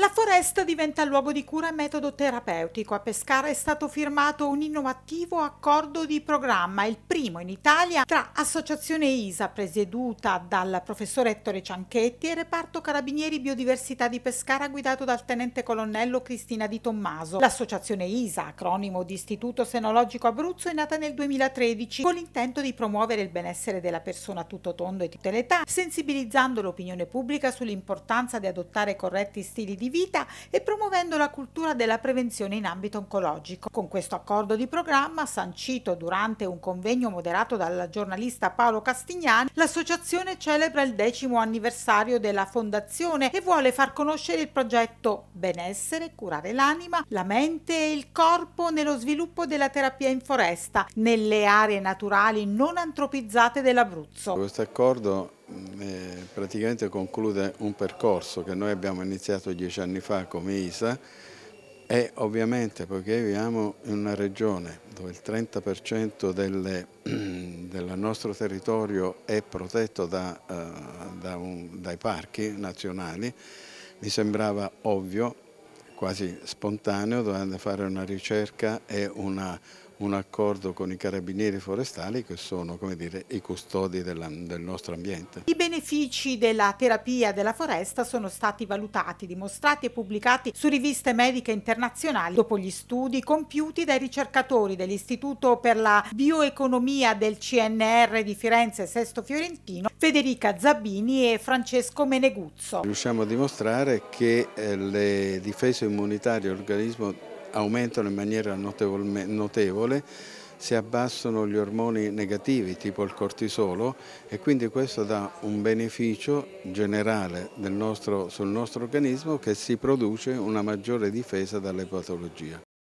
La foresta diventa luogo di cura e metodo terapeutico. A Pescara è stato firmato un innovativo accordo di programma, il primo in Italia, tra Associazione ISA, presieduta dal professor Ettore Cianchetti, e Reparto Carabinieri Biodiversità di Pescara, guidato dal tenente colonnello Cristina Di Tommaso. L'associazione ISA, acronimo di Istituto Senologico Abruzzo, è nata nel 2013 con l'intento di promuovere il benessere della persona tutto tondo e tutte le età, sensibilizzando l'opinione pubblica sull'importanza di adottare corretti stili di vita e promuovendo la cultura della prevenzione in ambito oncologico. Con questo accordo di programma, sancito durante un convegno moderato dal giornalista Paolo Castignani, l'associazione celebra il decimo anniversario della fondazione e vuole far conoscere il progetto Benessere, curare l'anima, la mente e il corpo nello sviluppo della terapia in foresta, nelle aree naturali non antropizzate dell'Abruzzo. Questo accordo Mm, eh, praticamente conclude un percorso che noi abbiamo iniziato dieci anni fa come ISA e ovviamente poiché viviamo in una regione dove il 30% delle, del nostro territorio è protetto da, uh, da un, dai parchi nazionali, mi sembrava ovvio, quasi spontaneo, dovendo fare una ricerca e una un accordo con i carabinieri forestali che sono dire, i custodi della, del nostro ambiente. I benefici della terapia della foresta sono stati valutati, dimostrati e pubblicati su riviste mediche internazionali dopo gli studi compiuti dai ricercatori dell'Istituto per la bioeconomia del CNR di Firenze Sesto Fiorentino, Federica Zabini e Francesco Meneguzzo. Riusciamo a dimostrare che eh, le difese immunitarie l'organismo aumentano in maniera notevole, si abbassano gli ormoni negativi tipo il cortisolo e quindi questo dà un beneficio generale nostro, sul nostro organismo che si produce una maggiore difesa dalle patologie.